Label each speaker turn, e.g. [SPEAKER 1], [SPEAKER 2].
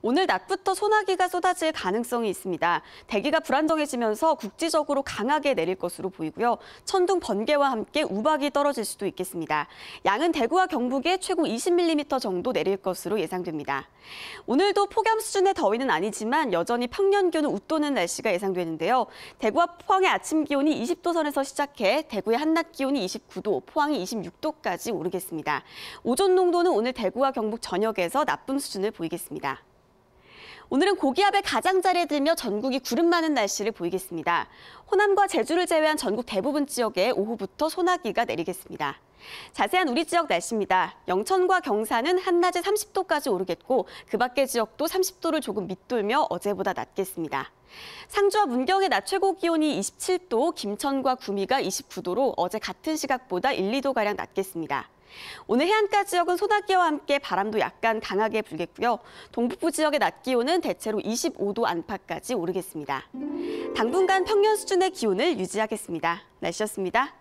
[SPEAKER 1] 오늘 낮부터 소나기가 쏟아질 가능성이 있습니다. 대기가 불안정해지면서 국지적으로 강하게 내릴 것으로 보이고요. 천둥 번개와 함께 우박이 떨어질 수도 있겠습니다. 양은 대구와 경북에 최고 20mm 정도 내릴 것으로 예상됩니다. 오늘도 폭염 수준의 더위는 아니지만 여전히 평년기온을 웃도는 날씨가 예상되는데요. 대구와 포항의 아침 기온이 20도 선에서 시작해 대구의 한낮 기온이 29도, 포항이 26도까지 오르겠습니다. 오존 농도는 오늘 대구와 경북 전역에서 나쁨 수준을 보이겠습니다. 오늘은 고기압의 가장자리에 들며 전국이 구름 많은 날씨를 보이겠습니다. 호남과 제주를 제외한 전국 대부분 지역에 오후부터 소나기가 내리겠습니다. 자세한 우리 지역 날씨입니다. 영천과 경산은 한낮에 30도까지 오르겠고 그 밖의 지역도 30도를 조금 밑돌며 어제보다 낮겠습니다. 상주와 문경의 낮 최고 기온이 27도, 김천과 구미가 29도로 어제 같은 시각보다 1, 2도가량 낮겠습니다. 오늘 해안가 지역은 소나기와 함께 바람도 약간 강하게 불겠고요. 동북부 지역의 낮 기온은 대체로 25도 안팎까지 오르겠습니다. 당분간 평년 수준의 기온을 유지하겠습니다. 날씨였습니다.